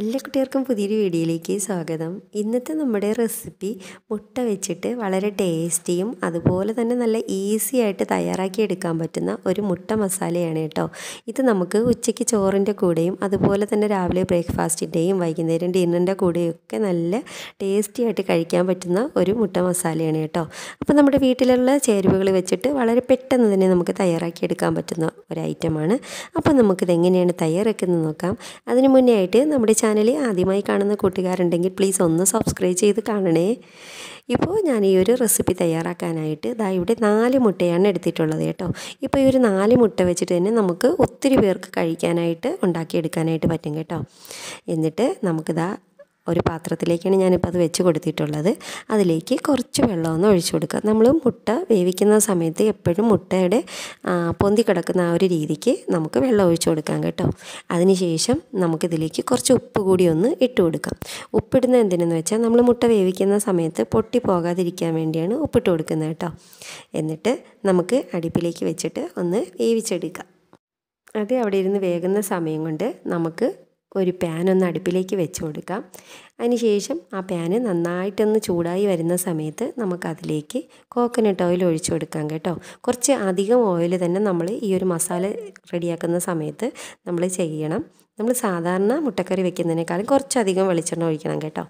എല്ലാ കുട്ടികൾക്കും പുതിയൊരു വീഡിയോയിലേക്ക് സ്വാഗതം ഇന്നത്തെ നമ്മുടെ റെസിപ്പി മുട്ട വെച്ചിട്ട് വളരെ ടേസ്റ്റിയും അതുപോലെ തന്നെ നല്ല ഈസി ആയിട്ട് തയ്യാറാക്കി എടുക്കാൻ പറ്റുന്ന ഒരു മുട്ട മസാലയാണ് കേട്ടോ ഇത് നമുക്ക് ഉച്ചയ്ക്ക് ചോറിൻ്റെ കൂടെയും അതുപോലെ തന്നെ രാവിലെ ബ്രേക്ക്ഫാസ്റ്റിൻ്റെയും വൈകുന്നേരം ഡിന്നറിൻ്റെ കൂടെയും ഒക്കെ നല്ല ടേസ്റ്റി ആയിട്ട് കഴിക്കാൻ പറ്റുന്ന ഒരു മുട്ട മസാലയാണ് കേട്ടോ അപ്പോൾ നമ്മുടെ വീട്ടിലുള്ള ചേരുവകൾ വെച്ചിട്ട് വളരെ പെട്ടെന്ന് തന്നെ നമുക്ക് തയ്യാറാക്കി എടുക്കാൻ പറ്റുന്ന ഒരു ഐറ്റമാണ് അപ്പോൾ നമുക്കിത് എങ്ങനെയാണ് തയ്യാറാക്കുന്നത് നോക്കാം അതിന് മുന്നേ ആയിട്ട് നമ്മുടെ ചാനൽ ആദ്യമായി കാണുന്ന കൂട്ടുകാരുണ്ടെങ്കിൽ പ്ലീസ് ഒന്ന് സബ്സ്ക്രൈബ് ചെയ്ത് കാണണേ ഇപ്പോൾ ഞാൻ ഈ ഒരു റെസിപ്പി തയ്യാറാക്കാനായിട്ട് ഇതാ ഇവിടെ നാല് മുട്ടയാണ് എടുത്തിട്ടുള്ളത് കേട്ടോ ഇപ്പോൾ ഈ ഒരു നാല് മുട്ട വെച്ചിട്ട് തന്നെ നമുക്ക് ഒത്തിരി പേർക്ക് കഴിക്കാനായിട്ട് ഉണ്ടാക്കിയെടുക്കാനായിട്ട് പറ്റും കേട്ടോ എന്നിട്ട് നമുക്കിതാ ഒരു പാത്രത്തിലേക്കാണ് ഞാനിപ്പോൾ അത് വെച്ച് കൊടുത്തിട്ടുള്ളത് അതിലേക്ക് കുറച്ച് വെള്ളമൊന്ന് ഒഴിച്ചു കൊടുക്കുക നമ്മൾ മുട്ട വേവിക്കുന്ന സമയത്ത് എപ്പോഴും മുട്ടയുടെ പൊന്തി കിടക്കുന്ന ആ ഒരു രീതിക്ക് നമുക്ക് വെള്ളം ഒഴിച്ചു കൊടുക്കാം കേട്ടോ അതിനുശേഷം നമുക്കിതിലേക്ക് കുറച്ച് ഉപ്പ് കൂടി ഒന്ന് ഇട്ട് കൊടുക്കാം ഉപ്പിടുന്ന എന്തിനെന്ന് വെച്ചാൽ നമ്മൾ മുട്ട വേവിക്കുന്ന സമയത്ത് പൊട്ടി പോകാതിരിക്കാൻ വേണ്ടിയാണ് ഉപ്പിട്ട് കൊടുക്കുന്നത് കേട്ടോ എന്നിട്ട് നമുക്ക് അടുപ്പിലേക്ക് വെച്ചിട്ട് ഒന്ന് വേവിച്ചെടുക്കാം അത് അവിടെ ഇരുന്ന് വേകുന്ന സമയം കൊണ്ട് നമുക്ക് ഒരു പാൻ ഒന്ന് അടുപ്പിലേക്ക് വെച്ച് കൊടുക്കാം അതിനുശേഷം ആ പാന് നന്നായിട്ടൊന്ന് ചൂടായി വരുന്ന സമയത്ത് നമുക്കതിലേക്ക് കോക്കനട്ട് ഓയിൽ ഒഴിച്ചു കൊടുക്കാം കേട്ടോ കുറച്ച് അധികം ഓയിൽ തന്നെ നമ്മൾ ഈ ഒരു മസാല റെഡിയാക്കുന്ന സമയത്ത് നമ്മൾ ചെയ്യണം നമ്മൾ സാധാരണ മുട്ടക്കറി വെക്കുന്നതിനേക്കാളും കുറച്ചധികം വെളിച്ചെണ്ണ ഒഴിക്കണം കേട്ടോ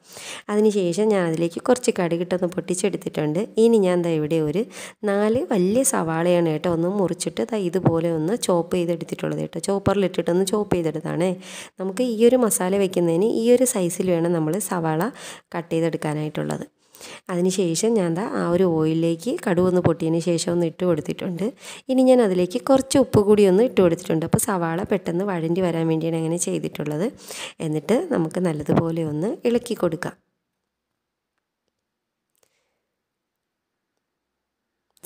അതിനുശേഷം ഞാൻ അതിലേക്ക് കുറച്ച് കടുകിട്ടൊന്ന് പൊട്ടിച്ചെടുത്തിട്ടുണ്ട് ഇനി ഞാൻ എന്താ ഇവിടെ ഒരു നാല് വലിയ സവാളയാണ് കേട്ടോ ഒന്ന് മുറിച്ചിട്ട് ഇതുപോലെ ഒന്ന് ചോപ്പ് ചെയ്തെടുത്തിട്ടുള്ളത് കേട്ടോ ചോപ്പറിലിട്ടിട്ടൊന്ന് ചോപ്പ് ചെയ്തെടുത്താണ് നമുക്ക് ഈ ഒരു മസാല വെക്കുന്നതിന് ഈ ഒരു സൈസിൽ വേണം നമ്മൾ സവാള കട്ട് ചെയ്തെടുക്കാനായിട്ടുള്ളത് അതിനുശേഷം ഞാൻ ദാ ആ ഒരു ഓയിലിലേക്ക് കടുവൊന്ന് പൊട്ടിയതിന് ശേഷം ഒന്ന് ഇട്ട് കൊടുത്തിട്ടുണ്ട് ഇനി ഞാൻ അതിലേക്ക് കുറച്ച് ഉപ്പ് കൂടി ഒന്ന് ഇട്ട് കൊടുത്തിട്ടുണ്ട് അപ്പോൾ സവാള പെട്ടെന്ന് വഴണ്ടി വരാൻ വേണ്ടിയാണ് അങ്ങനെ ചെയ്തിട്ടുള്ളത് എന്നിട്ട് നമുക്ക് നല്ലതുപോലെ ഒന്ന് ഇളക്കി കൊടുക്കാം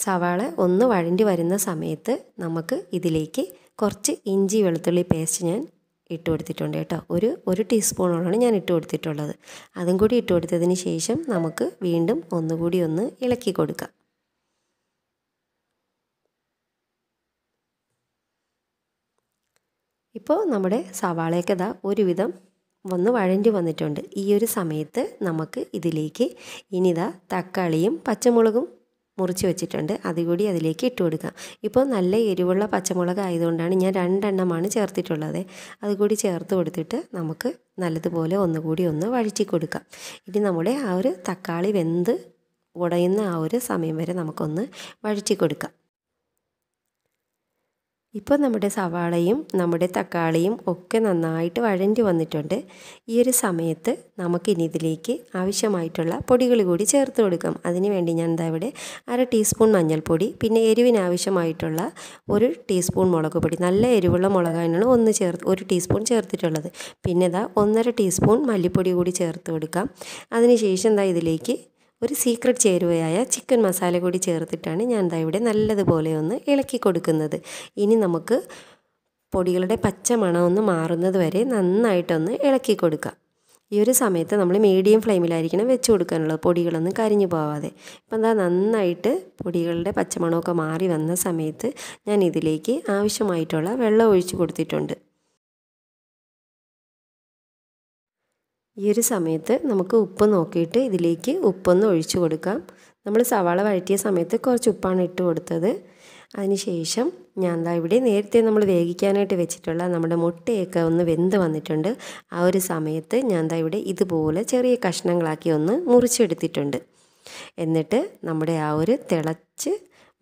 സവാള ഒന്ന് വഴണ്ടി വരുന്ന സമയത്ത് നമുക്ക് ഇതിലേക്ക് കുറച്ച് ഇഞ്ചി വെളുത്തുള്ളി പേസ്റ്റ് ഞാൻ ഇട്ട് കൊടുത്തിട്ടുണ്ട് കേട്ടോ ഒരു ഒരു ടീസ്പൂണോളാണ് ഞാൻ ഇട്ട് കൊടുത്തിട്ടുള്ളത് അതും കൂടി ഇട്ട് കൊടുത്തതിന് ശേഷം നമുക്ക് വീണ്ടും ഒന്നുകൂടി ഒന്ന് ഇളക്കി കൊടുക്കാം ഇപ്പോൾ നമ്മുടെ സവാളയൊക്കെ ഇതാ ഒരുവിധം വന്ന് വഴണ്ടി വന്നിട്ടുണ്ട് ഈ ഒരു സമയത്ത് നമുക്ക് ഇതിലേക്ക് ഇനിതാ തക്കാളിയും പച്ചമുളകും മുറിച്ച് വെച്ചിട്ടുണ്ട് അതുകൂടി അതിലേക്ക് ഇട്ട് കൊടുക്കാം ഇപ്പോൾ നല്ല എരിവുള്ള പച്ചമുളക് ആയതുകൊണ്ടാണ് ഞാൻ രണ്ടെണ്ണമാണ് ചേർത്തിട്ടുള്ളത് അതുകൂടി ചേർത്ത് കൊടുത്തിട്ട് നമുക്ക് നല്ലതുപോലെ ഒന്നുകൂടി ഒന്ന് വഴറ്റി കൊടുക്കാം ഇനി നമ്മുടെ ആ ഒരു തക്കാളി വെന്ത് ഉടയുന്ന ആ ഒരു സമയം വരെ നമുക്കൊന്ന് വഴറ്റി കൊടുക്കാം ഇപ്പോൾ നമ്മുടെ സവാളയും നമ്മുടെ തക്കാളിയും ഒക്കെ നന്നായിട്ട് വഴണ്ടി വന്നിട്ടുണ്ട് ഈ ഒരു സമയത്ത് നമുക്കിനി ഇതിലേക്ക് ആവശ്യമായിട്ടുള്ള പൊടികൾ കൂടി ചേർത്ത് കൊടുക്കാം അതിനുവേണ്ടി ഞാൻ എന്താ ഇവിടെ അര ടീസ്പൂൺ മഞ്ഞൾപ്പൊടി പിന്നെ എരിവിനാവശ്യമായിട്ടുള്ള ഒരു ടീസ്പൂൺ മുളക് പൊടി നല്ല എരിവുള്ള മുളകാനാണ് ഒന്ന് ചേർത്ത് ഒരു ടീസ്പൂൺ ചേർത്തിട്ടുള്ളത് പിന്നെ ഇതാ ഒന്നര ടീസ്പൂൺ മല്ലിപ്പൊടി കൂടി ചേർത്ത് കൊടുക്കാം അതിനുശേഷം എന്താ ഇതിലേക്ക് ഒരു സീക്രട്ട് ചേരുവയായ ചിക്കൻ മസാല കൂടി ചേർത്തിട്ടാണ് ഞാൻ ദാ ഇവിടെ നല്ലതുപോലെ ഒന്ന് ഇളക്കി കൊടുക്കുന്നത് ഇനി നമുക്ക് പൊടികളുടെ പച്ച മണമൊന്ന് മാറുന്നത് വരെ നന്നായിട്ടൊന്ന് ഇളക്കി കൊടുക്കാം ഈ ഒരു സമയത്ത് നമ്മൾ മീഡിയം ഫ്ലെയിമിലായിരിക്കണം വെച്ച് കൊടുക്കാനുള്ളത് പൊടികളൊന്നും കരിഞ്ഞു പോവാതെ ഇപ്പം എന്താ നന്നായിട്ട് പൊടികളുടെ പച്ചമണമൊക്കെ മാറി വന്ന സമയത്ത് ഞാൻ ഇതിലേക്ക് ആവശ്യമായിട്ടുള്ള വെള്ളം ഒഴിച്ചു കൊടുത്തിട്ടുണ്ട് ഈ ഒരു സമയത്ത് നമുക്ക് ഉപ്പ് നോക്കിയിട്ട് ഇതിലേക്ക് ഉപ്പൊന്ന് ഒഴിച്ചു കൊടുക്കാം നമ്മൾ സവാള വഴറ്റിയ സമയത്ത് കുറച്ച് ഉപ്പാണ് ഇട്ട് കൊടുത്തത് അതിനുശേഷം ഞാൻ എന്താ ഇവിടെ നേരത്തെ നമ്മൾ വേവിക്കാനായിട്ട് വെച്ചിട്ടുള്ള നമ്മുടെ മുട്ടയൊക്കെ ഒന്ന് വെന്ത് വന്നിട്ടുണ്ട് ആ ഒരു സമയത്ത് ഞാൻ എന്താ ഇവിടെ ഇതുപോലെ ചെറിയ കഷ്ണങ്ങളാക്കി ഒന്ന് മുറിച്ചെടുത്തിട്ടുണ്ട് എന്നിട്ട് നമ്മുടെ ആ ഒരു തിളച്ച്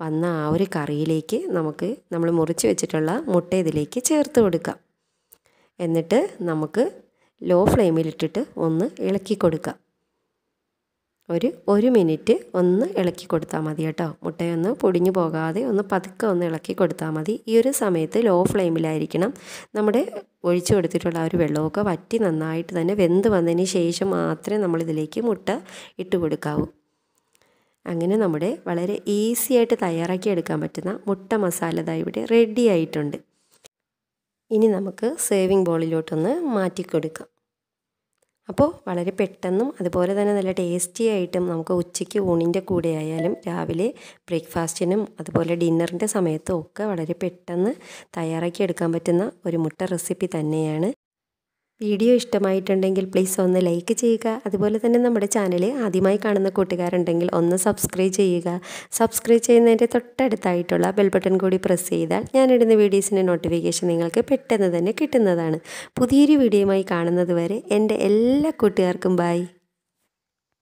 വന്ന ആ ഒരു കറിയിലേക്ക് നമുക്ക് നമ്മൾ മുറിച്ച് വെച്ചിട്ടുള്ള മുട്ട ഇതിലേക്ക് ചേർത്ത് കൊടുക്കാം എന്നിട്ട് നമുക്ക് ലോ ഫ്ലെയിമിലിട്ടിട്ട് ഒന്ന് ഇളക്കി കൊടുക്കുക ഒരു ഒരു മിനിറ്റ് ഒന്ന് ഇളക്കി കൊടുത്താൽ മതി കേട്ടോ മുട്ടയൊന്ന് പൊടിഞ്ഞു പോകാതെ ഒന്ന് പതുക്കെ ഒന്ന് ഇളക്കി കൊടുത്താൽ മതി ഈ ഒരു സമയത്ത് ലോ ഫ്ലെയിമിലായിരിക്കണം നമ്മുടെ ഒഴിച്ചു കൊടുത്തിട്ടുള്ള ഒരു വെള്ളമൊക്കെ വറ്റി നന്നായിട്ട് തന്നെ വെന്ത് വന്നതിന് ശേഷം മാത്രമേ നമ്മളിതിലേക്ക് മുട്ട ഇട്ട് കൊടുക്കാവൂ അങ്ങനെ നമ്മുടെ വളരെ ഈസി ആയിട്ട് തയ്യാറാക്കി എടുക്കാൻ പറ്റുന്ന മുട്ട മസാല ഇവിടെ റെഡി ആയിട്ടുണ്ട് ഇനി നമുക്ക് സേവിങ് ബോളിലോട്ടൊന്ന് മാറ്റിക്കൊടുക്കാം അപ്പോൾ വളരെ പെട്ടെന്നും അതുപോലെ തന്നെ നല്ല ടേസ്റ്റി ആയിട്ടും നമുക്ക് ഉച്ചയ്ക്ക് ഊണിൻ്റെ കൂടെ ആയാലും രാവിലെ ബ്രേക്ക്ഫാസ്റ്റിനും അതുപോലെ ഡിന്നറിൻ്റെ സമയത്തും ഒക്കെ വളരെ പെട്ടെന്ന് തയ്യാറാക്കി എടുക്കാൻ പറ്റുന്ന ഒരു മുട്ട റെസിപ്പി തന്നെയാണ് വീഡിയോ ഇഷ്ടമായിട്ടുണ്ടെങ്കിൽ പ്ലീസ് ഒന്ന് ലൈക്ക് ചെയ്യുക അതുപോലെ തന്നെ നമ്മുടെ ചാനൽ ആദ്യമായി കാണുന്ന കൂട്ടുകാരുണ്ടെങ്കിൽ ഒന്ന് സബ്സ്ക്രൈബ് ചെയ്യുക സബ്സ്ക്രൈബ് ചെയ്യുന്നതിൻ്റെ തൊട്ടടുത്തായിട്ടുള്ള ബെൽ ബട്ടൺ കൂടി പ്രസ് ചെയ്താൽ ഞാനിടുന്ന വീഡിയോസിൻ്റെ നോട്ടിഫിക്കേഷൻ നിങ്ങൾക്ക് പെട്ടെന്ന് തന്നെ കിട്ടുന്നതാണ് പുതിയൊരു വീഡിയോയുമായി കാണുന്നത് വരെ എൻ്റെ എല്ലാ കൂട്ടുകാർക്കും ബൈ